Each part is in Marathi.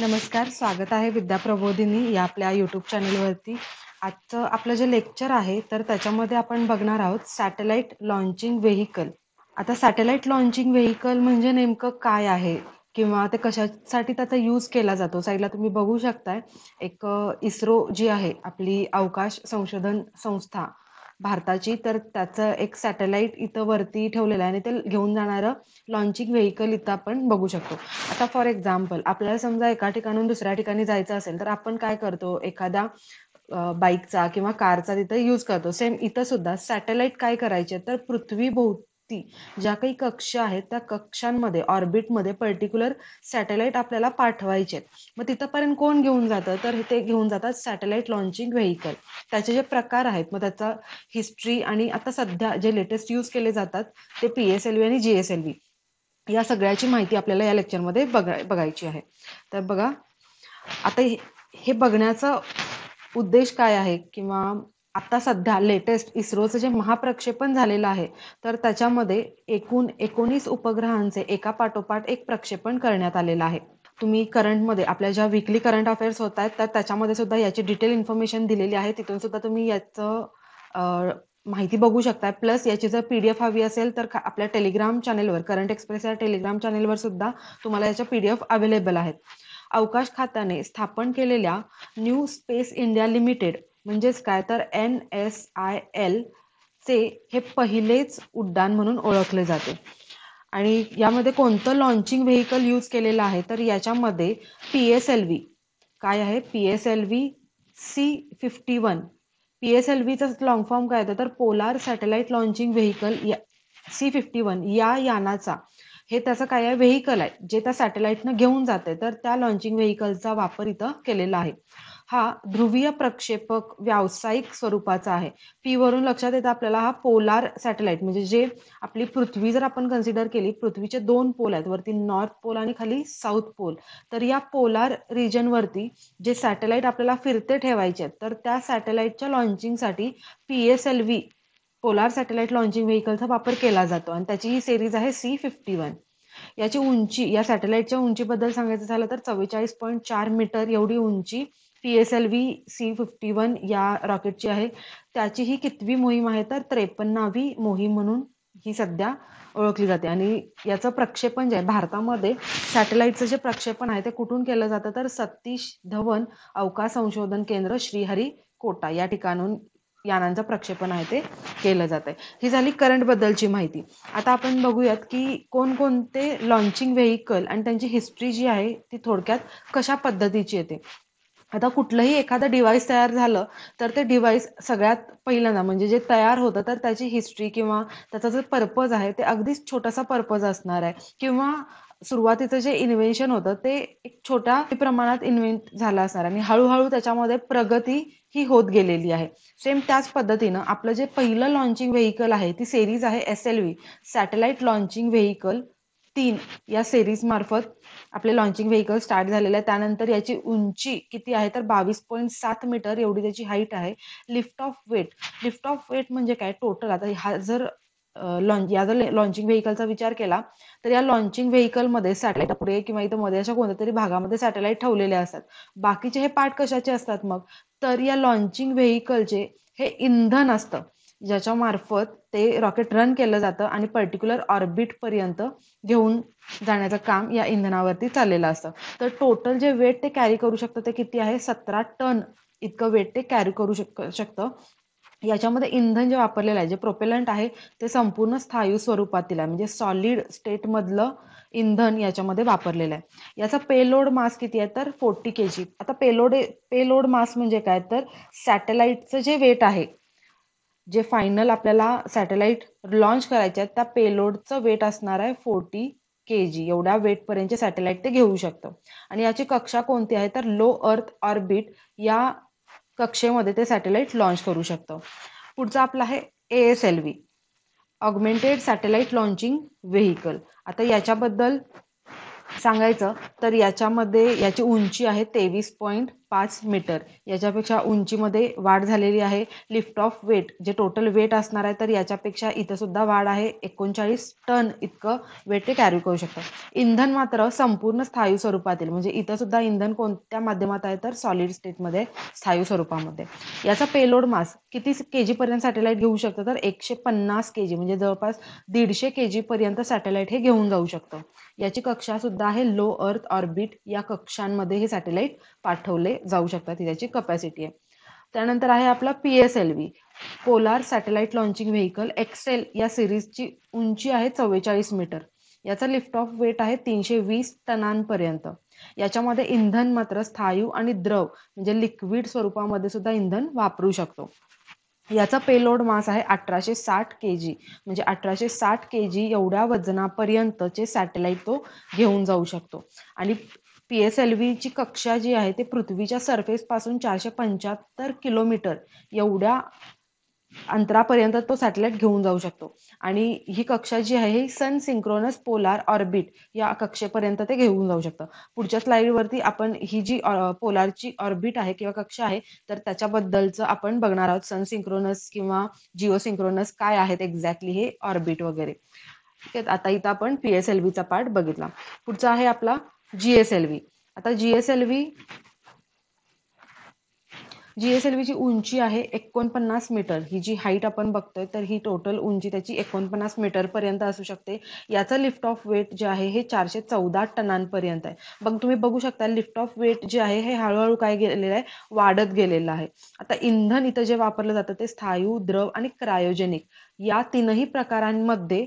नमस्कार स्वागत आहे विद्या प्रबोधिनी या आपल्या यूट्यूब चॅनलवरती आजचं आपलं जे लेक्चर आहे तर त्याच्यामध्ये आपण बघणार आहोत सॅटेलाइट लॉन्चिंग व्हेकल आता सॅटेलाइट लॉन्चिंग व्हेकल म्हणजे नेमकं काय आहे किंवा ते कशासाठी त्याचा यूज केला जातो साईडला तुम्ही बघू शकताय एक इस्रो जी आहे आपली अवकाश संशोधन संस्था भारताची तर त्याचं एक सॅटेलाइट इथं वरती ठेवलेलं आहे आणि ते घेऊन जाणारं लॉन्चिंग व्हेकल इथं आपण बघू शकतो आता फॉर एक्झाम्पल आपल्याला समजा एका ठिकाणून दुसऱ्या ठिकाणी जायचं असेल तर आपण काय करतो एखादा बाईकचा किंवा कारचा तिथं यूज करतो सेम इथं सुद्धा सॅटेलाइट काय करायचे तर पृथ्वी ती ज्या काही कक्षा आहेत त्या कक्षांमध्ये ऑर्बिटमध्ये पर्टिक्युलर सॅटेलाइट आपल्याला पाठवायचे आहेत मग तिथंपर्यंत कोण घेऊन जातं तर ते घेऊन जातात सॅटेलाइट लॉन्चिंग व्हेकल त्याचे जे प्रकार आहेत मग त्याचा हिस्ट्री आणि आता सध्या जे लेटेस्ट यूज केले जातात ते पी एस एल व्ही आणि जी एस एल व्ही या सगळ्याची माहिती आपल्याला या लेक्चरमध्ये बघाय बघायची आहे तर बघा आता हे बघण्याचा उद्देश काय आहे किंवा आता सध्या लेटेस्ट इस्रोचं जे महाप्रक्षेपण झालेलं आहे तर त्याच्यामध्ये एकूण एकोणीस उपग्रहांचे एका पाठोपाठ एक प्रक्षेपण करण्यात आलेलं आहे तुम्ही करंटमध्ये आपल्या ज्या विकली करंट अफेअर्स होत आहेत तर त्याच्यामध्ये सुद्धा याची डिटेल इन्फॉर्मेशन दिलेली आहे तिथून सुद्धा तुम्ही याचं माहिती बघू शकता प्लस याची जर पीडीएफ हवी असेल तर आपल्या टेलिग्राम चॅनेलवर करंट एक्सप्रेस या टेलिग्राम चॅनेलवर सुद्धा तुम्हाला याच्या पीडीएफ अवेलेबल आहेत अवकाश खात्याने स्थापन केलेल्या न्यू स्पेस इंडिया लिमिटेड म्हणजेच काय तर एन एस आय एल चे हे पहिलेच उड्डाण म्हणून ओळखले जाते आणि यामध्ये कोणतं लॉन्चिंग व्हेकल यूज केलेलं आहे तर याच्यामध्ये पी एस एल व्ही काय आहे P S L V C fifty one P S L व्हीचा लॉंग फॉर्म काय येतं तर polar satellite launching vehicle C fifty one या यानाचा हे त्याचं काय आहे व्हेकल आहे जे त्या सॅटेलाइटनं घेऊन जाते तर त्या लॉन्चिंग व्हेकलचा वापर इथं केलेला आहे हा ध्रुवीय प्रक्षेपक व्यावसायिक स्वरूपाचा आहे पी वरून लक्षात येतं आपल्याला हा पोलार सॅटेलाइट म्हणजे जे आपली पृथ्वी जर आपण कन्सिडर केली पृथ्वीचे दोन पोल आहेत वरती नॉर्थ पोल आणि खाली साऊथ पोल तर या पोलार रिजन वरती जे सॅटेलाइट आपल्याला फिरते ठेवायचे आहेत तर त्या सॅटेलाइटच्या लॉन्चिंगसाठी P S L V polar satellite launching व्हेकलचा वापर केला जातो आणि त्याची ही सिरीज आहे सी फिफ्टी वन याची उंची या सॅटेलाइटच्या उंचीबद्दल सांगायचं झालं तर चव्वेचाळीस पॉईंट चार मीटर एवढी उंची P S L V C fifty one या रॉकेटची आहे त्याची ही कितवी मोहीम आहे तर त्रेपन्नावी मोहीम म्हणून ही सध्या ओळखली जाते आणि याचं प्रक्षेपण जे आहे भारतामध्ये सॅटेलाइटचं जे प्रक्षेपण आहे ते कुठून केलं जातं तर सतीश धवन अवकाश संशोधन केंद्र श्रीहरी कोटा या ठिकाणून यानांचं प्रक्षेपण आहे ते केलं जात आहे ही झाली करंट बद्दलची माहिती आता आपण बघूयात की कोणकोणते लॉन्चिंग व्हेकल आणि त्यांची हिस्ट्री जी आहे ती थोडक्यात कशा पद्धतीची येते आता कुठलंही एखादं डिव्हाइस तयार झालं तर ते डिव्हाइस सगळ्यात पहिल्यांदा म्हणजे जे तयार होतं तर त्याची हिस्ट्री किंवा त्याचा जो पर्पज आहे ते अगदीच छोटासा पर्पज असणार आहे किंवा सुरुवातीचं जे इन्व्हेन्शन होतं ते एक छोट्या प्रमाणात इन्व्हेंट झालं असणार आणि हळूहळू त्याच्यामध्ये प्रगती ही होत गेलेली आहे सेम त्याच पद्धतीनं आपलं जे पहिलं लॉन्चिंग व्हेकल आहे ती सेरीज आहे S L V satellite launching vehicle तीन या सीरीज मार्फत आपले लॉन्चिंग व्हेकल स्टार्ट झालेले आहे त्यानंतर याची उंची किती आहे तर बावीस पॉईंट सात मीटर एवढी त्याची हाईट आहे lift off weight lift off weight म्हणजे काय टोटल आता हा जर लॉन्च या जर लॉन्चिंग व्हेकलचा विचार केला तर या लॉन्चिंग व्हेकलमध्ये सॅटेलाइट पुढे किंवा इथं मध्ये अशा कोणत्या तरी भागामध्ये सॅटेलाइट ठेवलेले असतात बाकीचे हे पार्ट कशाचे असतात मग तर या लॉन्चिंग व्हेकलचे हे इंधन असतं ज्याच्यामार्फत ते रॉकेट रन केलं जातं आणि पर्टिक्युलर ऑर्बिट पर्यंत घेऊन जाण्याचं काम या इंधनावरती चाललेलं असतं तर टोटल जे वेट ते कॅरी करू शकतं ते किती आहे सतरा टन इतकं वेट ते कॅरी करू शक शकतं याच्यामध्ये इंधन जे वापरलेलं आहे जे प्रोपेलंट आहे ते संपूर्ण स्थायू स्वरूपातील आहे म्हणजे सॉलिड स्टेटमधलं इंधन याच्यामध्ये वापरलेलं आहे याचा पेलोड मास किती आहे तर फोर्टी के जी आता पेलोड पेलोड मास म्हणजे काय तर सॅटेलाइटचं जे वेट आहे जे फायनल आपल्याला सॅटेलाइट लॉन्च करायचे आहेत त्या पेलोडचं वेट असणार आहे फोर्टी के जी एवढ्या वेटपर्यंतचे सॅटेलाइट ते घेऊ शकतं आणि याची कक्षा कोणती आहे तर लो अर्थ ऑर्बिट या कक्षेमध्ये ते सॅटेलाइट लॉन्च करू शकतं पुढचं आपलं आहे A S L V augmented satellite launching vehicle आता याच्याबद्दल सांगायचं तर याच्यामध्ये याची उंची आहे तेवीस पॉईंट पाच मीटर याच्यापेक्षा उंचीमध्ये वाढ झालेली आहे लिफ्ट ऑफ वेट जे टोटल वेट असणार आहे तर याच्यापेक्षा इथं सुद्धा वाढ आहे एकोणचाळीस टन इतकं वेट ते कॅरी करू शकतात इंधन मात्र संपूर्ण स्थायू स्वरूपातील म्हणजे इथं सुद्धा इंधन कोणत्या माध्यमात आहे तर सॉलिड स्टेटमध्ये स्थायू स्वरूपामध्ये याचा पेलोड मास किती के जीपर्यंत पर्यंत सॅटेलाइट घेऊ शकतं तर एकशे पन्नास के जी म्हणजे जवळपास दीडशे के जी पर्यंत सॅटेलाइट हे घेऊन जाऊ शकतं याची कक्षा सुद्धा आहे लो अर्थ ऑर्बिट या कक्षांमध्ये हे सॅटेलाइट पाठवले जाऊ शकतात ही त्याची कपॅसिटी आहे त्यानंतर आहे आपला P S L V polar satellite launching vehicle XL या सिरीजची उंची आहे चव्वेचाळीस मीटर याचा लिफ्ट ऑफ वेट आहे तीनशे वीस टनांपर्यंत याच्यामध्ये इंधन मात्र स्थायू आणि द्रव म्हणजे लिक्विड स्वरूपामध्ये सुद्धा इंधन वापरू शकतो याचा पेलोड मास आहे अठराशे साठ के जी म्हणजे अठराशे साठ के जी एवढ्या वजनापर्यंतचे सॅटेलाइट तो घेऊन जाऊ शकतो आणि पी एस एल व्हीची कक्षा जी आहे ते पृथ्वीच्या पासून चारशे पंच्याहत्तर किलोमीटर एवढ्या अंतरापर्यंत तो सॅटेलाइट घेऊन जाऊ शकतो आणि ही कक्षा जी आहे ही सन सिंक्रोनस पोलार ऑर्बिट या कक्षेपर्यंत ते घेऊन जाऊ शकतं पुढच्या वरती आपण ही जी पोलारची ऑर्बिट आहे किंवा कक्षा आहे तर त्याच्याबद्दलचं आपण बघणार आहोत सन सिंक्रोनस किंवा जिओ सिंक्रोनस काय आहेत एक्झॅक्टली हे ऑर्बिट वगैरे ठीक आहे आता इथं आपण चा पार्ट बघितला पुढचा आहे आपला जीएसएलव्ही आता जीएसएलव्ही ची उंची आहे एकोणपन्नास मीटर ही जी हाईट आपण बघतोय तर ही टोटल उंची त्याची एकोणपन्नास मीटर पर्यंत असू शकते याचं लिफ्ट ऑफ वेट जे आहे हे चारशे चौदा टनांपर्यंत आहे बघ तुम्ही बघू शकता लिफ्ट ऑफ वेट जे आहे हे हळूहळू काय गेलेलं आहे वाढत गेलेलं आहे आता इंधन इथं जे वापरलं जातं ते स्थायू द्रव आणि क्रायोजेनिक या तीनही प्रकारांमध्ये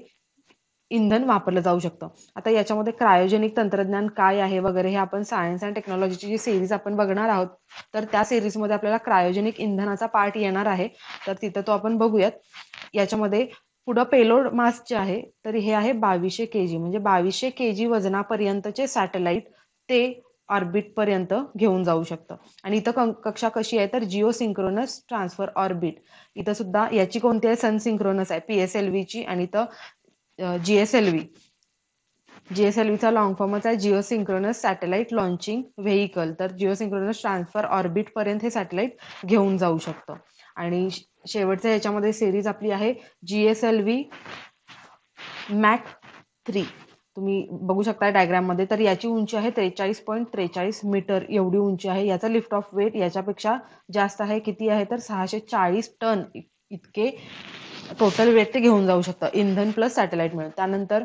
इंधन वापरलं जाऊ शकतं आता याच्यामध्ये क्रायोजेनिक तंत्रज्ञान काय आहे वगैरे हे आपण सायन्स अँड टेक्नॉलॉजीची जी सिरीज आपण बघणार आहोत तर त्या सिरीजमध्ये आपल्याला क्रायोजेनिक इंधनाचा पार्ट येणार आहे तर तिथं तो आपण बघूयात याच्यामध्ये पुढं पेलोड मास जे आहे तर हे आहे बावीसशे के जी म्हणजे बावीसशे के जी वजनापर्यंतचे सॅटेलाइट ते ऑर्बिट पर्यंत घेऊन जाऊ शकतं आणि इथं कक्षा कशी आहे तर जिओ सिंक्रोनस ट्रान्सफर ऑर्बिट इथं सुद्धा याची कोणती आहे सन सिंक्रोनस आहे पीएसएलव्ही ची आणि इथं जीएसएलव्ही जीएसएलव्हीचा लॉंग फॉर्मच आहे जिओ सॅटेलाइट लॉन्चिंग व्हेकल तर जिओ ट्रान्सफर ऑर्बिट पर्यंत हे सॅटेलाइट घेऊन जाऊ शकतं आणि शेवटच्या याच्यामध्ये सिरीज आपली आहे जीएसएलव्ही मॅक थ्री तुम्ही बघू शकता डायग्राम मध्ये तर याची उंची आहे त्रेचाळीस पॉईंट त्रेचाळीस मीटर एवढी उंची आहे याचा लिफ्ट ऑफ वेट याच्यापेक्षा जास्त आहे किती आहे तर सहाशे चाळीस टन इतके टोटल वेट ते घेऊन जाऊ शकतं इंधन प्लस सॅटेलाइट मिळून त्यानंतर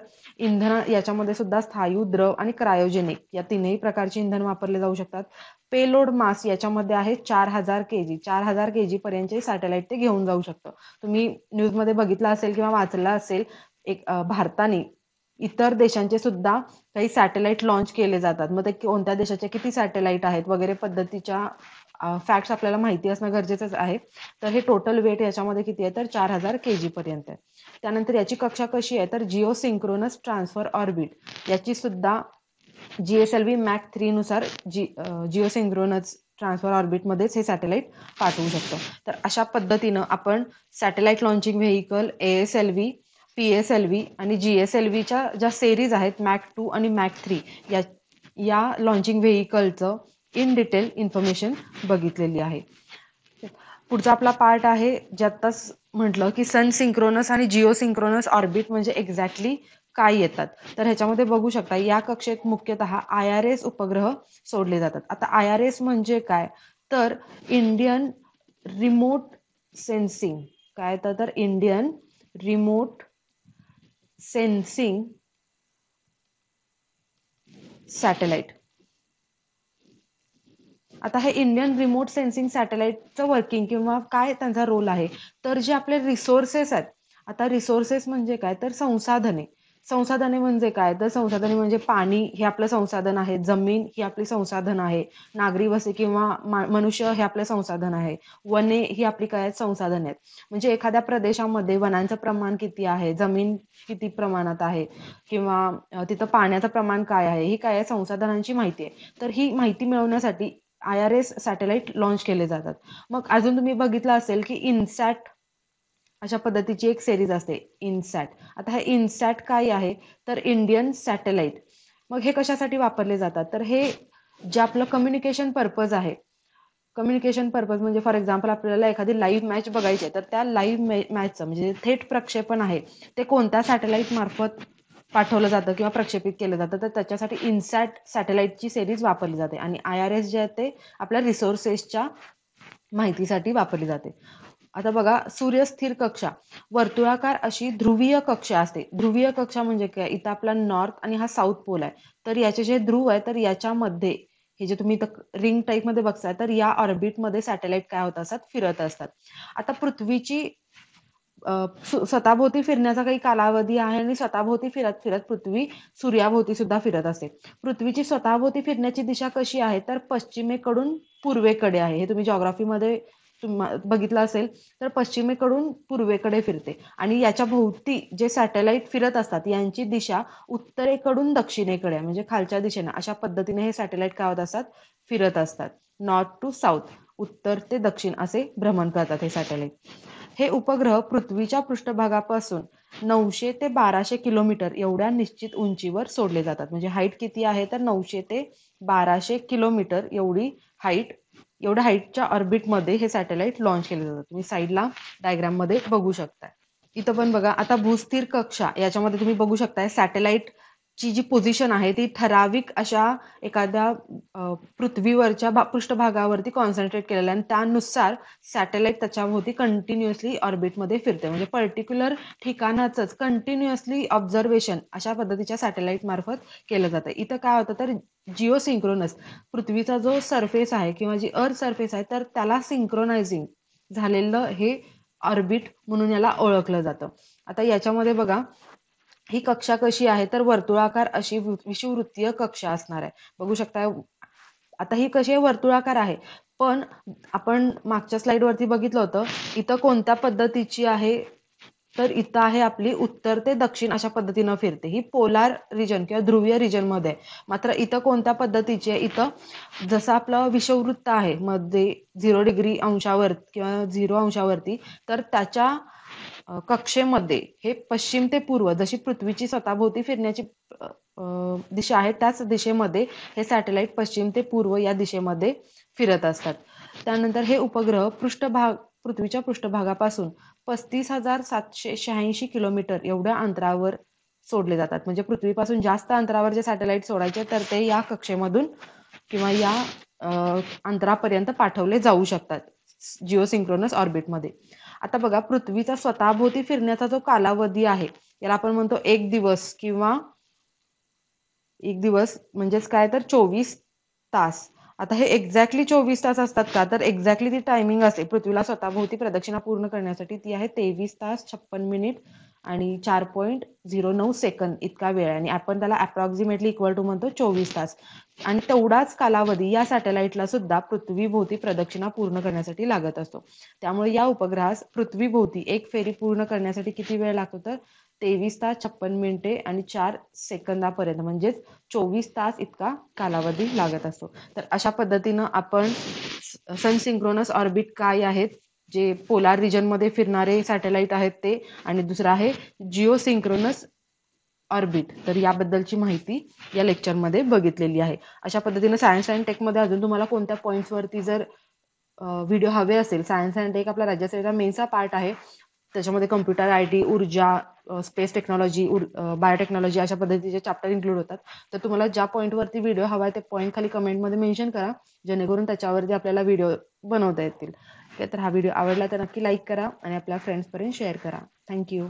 इंधन याच्यामध्ये सुद्धा स्थायू द्रव आणि क्रायोजेनिक या तीनही प्रकारचे इंधन वापरले जाऊ शकतात पेलोड मास याच्यामध्ये आहे चार हजार के जी चार हजार के जी पर्यंतचे सॅटेलाइट ते घेऊन जाऊ शकतं तुम्ही न्यूजमध्ये बघितलं असेल किंवा वाचलं असेल एक भारताने इतर देशांचे सुद्धा काही सॅटेलाइट लॉन्च केले जातात मग ते कोणत्या देशाचे किती सॅटेलाइट आहेत वगैरे पद्धतीच्या फॅट्स आपल्याला माहिती असणं गरजेचंच आहे तर हे टोटल वेट याच्यामध्ये किती आहे तर चार हजार के जी पर्यंत आहे त्यानंतर याची कक्षा कशी आहे तर जिओ सिंक्रोनस ट्रान्सफर ऑर्बिट याची सुद्धा व्ही मॅक थ्री नुसार जी जिओ सिंक्रोनस ट्रान्सफर ऑर्बिटमध्येच हे सॅटेलाइट पाठवू शकतो तर अशा पद्धतीनं आपण satellite launching vehicle V P S L V आणि जी एस एल व्हीच्या ज्या सेरीज आहेत मॅक टू आणि मॅक थ्री या या लॉन्चिंग व्हेकलचं इन डिटेल इन्फॉर्मेशन बघितलेली आहे पुढचा आपला पार्ट आहे ज्यातच म्हटलं की सन सिंक्रोनस आणि जिओ सिंक्रोनस ऑर्बिट म्हणजे एक्झॅक्टली काय येतात तर ह्याच्यामध्ये बघू शकता या कक्षेत मुख्यतः आय आर एस उपग्रह सोडले जातात आता आय आर एस म्हणजे काय तर इंडियन रिमोट सेन्सिंग काय तर इंडियन रिमोट सेन्सिंग सॅटेलाइट आता हे इंडियन रिमोट सेन्सिंग सॅटेलाइटचं वर्किंग किंवा काय त्यांचा रोल आहे तर जे आपले रिसोर्सेस आहेत आता रिसोर्सेस म्हणजे काय तर संसाधने संसाधने म्हणजे काय तर संसाधने म्हणजे पाणी हे आपलं संसाधन आहे जमीन ही आपली संसाधन आहे नागरी वसे किंवा मनुष्य हे आपलं संसाधन आहे वने ही आपली काय संसाधन आहेत म्हणजे एखाद्या प्रदेशामध्ये वनांचं प्रमाण किती आहे जमीन किती प्रमाणात आहे किंवा तिथं पाण्याचं प्रमाण काय आहे ही काय संसाधनांची माहिती आहे तर ही माहिती मिळवण्यासाठी I R S satellite launch केले जातात मग अजून तुम्ही बघितलं असेल की इन्सॅट अशा पद्धतीची एक सेरीज असते इन्सॅट आता हे इन्सॅट काय आहे तर इंडियन सॅटेलाइट मग हे कशासाठी वापरले जातात तर हे जे आपलं कम्युनिकेशन पर्पज आहे कम्युनिकेशन पर्पज म्हणजे फॉर एक्झाम्पल आपल्याला एखादी लाईव्ह मॅच बघायची आहे तर त्या लाईव्ह मॅचचं म्हणजे थेट प्रक्षेपण आहे ते कोणत्या सॅटेलाइट मार्फत पाठवलं जातं किंवा प्रक्षेपित केलं जातं तर त्याच्यासाठी इन्सॅट सॅटेलाइटची सेरीज वापरली जाते आणि आय आर एस जे आहे ते आपल्या रिसोर्सेसच्या माहितीसाठी वापरली जाते आता बघा सूर्य स्थिर कक्षा वर्तुळाकार अशी ध्रुवीय कक्षा असते ध्रुवीय कक्षा म्हणजे काय इथं आपला नॉर्थ आणि हा साऊथ पोल आहे तर याचे जे ध्रुव आहे तर याच्यामध्ये हे जे तुम्ही रिंग टाईप मध्ये बघताय तर या ऑर्बिटमध्ये सॅटेलाइट काय होत असतात फिरत असतात आता पृथ्वीची स्वतःभोवती फिरण्याचा काही कालावधी आहे आणि स्वतःभोवती फिरत फिरत पृथ्वी सूर्याभोवती सुद्धा फिरत असते पृथ्वीची स्वतःभोवती फिरण्याची दिशा कशी आहे तर पश्चिमेकडून पूर्वेकडे आहे हे तुम्ही जॉग्राफीमध्ये बघितलं असेल तर पश्चिमेकडून पूर्वेकडे फिरते आणि याच्या भोवती जे सॅटेलाइट फिरत असतात यांची दिशा उत्तरेकडून दक्षिणेकडे म्हणजे खालच्या दिशेने अशा पद्धतीने हे सॅटेलाइट काय होत असतात फिरत असतात नॉर्थ टू साऊथ उत्तर ते दक्षिण असे भ्रमण करतात हे सॅटेलाइट हे उपग्रह पृथ्वीच्या पृष्ठभागापासून नऊशे ते बाराशे किलोमीटर एवढ्या निश्चित उंचीवर सोडले जातात म्हणजे हाईट किती आहे तर नऊशे ते बाराशे किलोमीटर एवढी हाईट एवढ्या हाईटच्या ऑर्बिटमध्ये हे सॅटेलाइट लॉन्च केले जातात तुम्ही साईडला डायग्राम मध्ये बघू शकता इथं पण बघा आता भूस्थिर कक्षा याच्यामध्ये तुम्ही बघू शकताय सॅटेलाइट ची जी पोझिशन आहे ती ठराविक अशा एखाद्या पृथ्वीवरच्या पृष्ठभागावरती कॉन्सन्ट्रेट केलेला आणि त्यानुसार सॅटेलाइट त्याच्याभोवती कंटिन्युअसली ऑर्बिटमध्ये फिरते म्हणजे पर्टिक्युलर ठिकाणाचंच कंटिन्युअसली ऑब्झर्वेशन अशा पद्धतीच्या सॅटेलाइट मार्फत केलं जातं इथं काय होतं तर जिओ सिंक्रोनस पृथ्वीचा जो सरफेस आहे किंवा जी अर्थ सरफेस आहे तर त्याला सिंक्रोनायझिंग झालेलं हे ऑर्बिट म्हणून याला ओळखलं जातं आता याच्यामध्ये बघा ही कक्षा कशी आहे तर वर्तुळाकार अशी विषुववृत्तीय कक्षा असणार आहे बघू शकता आता ही कशी आहे वर्तुळाकार आहे पण आपण मागच्या स्लाइड वरती बघितलं होतं इथं कोणत्या पद्धतीची आहे तर इथं आहे आपली उत्तर ते दक्षिण अशा पद्धतीनं फिरते ही पोलार रिजन किंवा ध्रुवीय रिजन मध्ये मात्र इथं कोणत्या पद्धतीची आहे इथं जसं आपलं विषववृत्त आहे मध्ये झिरो डिग्री अंशावर किंवा झिरो अंशावरती तर त्याच्या कक्षेमध्ये हे पश्चिम ते पूर्व जशी पृथ्वीची स्वतःभोवती फिरण्याची दिशा आहे त्याच दिशेमध्ये हे सॅटेलाइट पश्चिम ते पूर्व या दिशेमध्ये फिरत असतात त्यानंतर हे उपग्रह पृष्ठभाग पृथ्वीच्या पृष्ठभागापासून पस्तीस हजार सातशे शहाऐंशी किलोमीटर एवढ्या अंतरावर सोडले जातात म्हणजे पृथ्वीपासून जास्त अंतरावर जे सॅटेलाइट सोडायचे तर ते या कक्षेमधून किंवा या अंतरापर्यंत पाठवले जाऊ शकतात जिओसिंक्रोनस ऑर्बिटमध्ये आता बघा पृथ्वीचा स्वतःभोवती फिरण्याचा जो कालावधी आहे याला आपण म्हणतो एक दिवस किंवा एक दिवस म्हणजेच काय तर चोवीस तास आता हे एक्झॅक्टली चोवीस तास असतात का तर एक्झॅक्टली ती टायमिंग असते पृथ्वीला स्वतःभोवती प्रदक्षिणा पूर्ण करण्यासाठी ती आहे तेवीस तास छप्पन मिनिट आणि चार पॉईंट झिरो नऊ सेकंद इतका वेळ आणि आपण त्याला अप्रॉक्सिमेटली इक्वल टू म्हणतो चोवीस तास आणि तेवढाच कालावधी या सॅटेलाइटला सुद्धा पृथ्वीभोवती प्रदक्षिणा पूर्ण करण्यासाठी लागत असतो त्यामुळे या उपग्रहास पृथ्वीभोवती एक फेरी पूर्ण करण्यासाठी किती वेळ लागतो तर तेवीस तास छप्पन मिनिटे आणि चार सेकंदापर्यंत म्हणजेच चोवीस तास इतका कालावधी लागत असतो तर अशा पद्धतीनं आपण सनसिंक्रोनस ऑर्बिट काय आहेत जे पोलार रिजनमध्ये फिरणारे सॅटेलाइट आहेत ते आणि दुसरं आहे जिओ सिंक्रोनस ऑर्बिट तर याबद्दलची माहिती या लेक्चरमध्ये बघितलेली आहे अशा पद्धतीने सायन्स अँड टेकमध्ये अजून तुम्हाला कोणत्या पॉईंट्सवरती जर व्हिडिओ हवे असेल सायन्स अँड टेक आपल्या राज्याचा मेनचा पार्ट आहे त्याच्यामध्ये कम्प्युटर आय टी ऊर्जा स्पेस टेक्नॉलॉजी बायोटेक्नॉलॉजी अशा पद्धतीचे चॅप्टर इन्क्लूड होतात तर तुम्हाला ज्या पॉईंटवरती व्हिडिओ हवा आहे ते पॉईंट खाली कमेंटमध्ये मेन्शन करा जेणेकरून त्याच्यावरती आपल्याला व्हिडिओ बनवता येतील तर हा व्हिडिओ आवडला तर नक्की लाईक करा आणि आपल्या फ्रेंड्सपर्यंत शेअर करा थँक्यू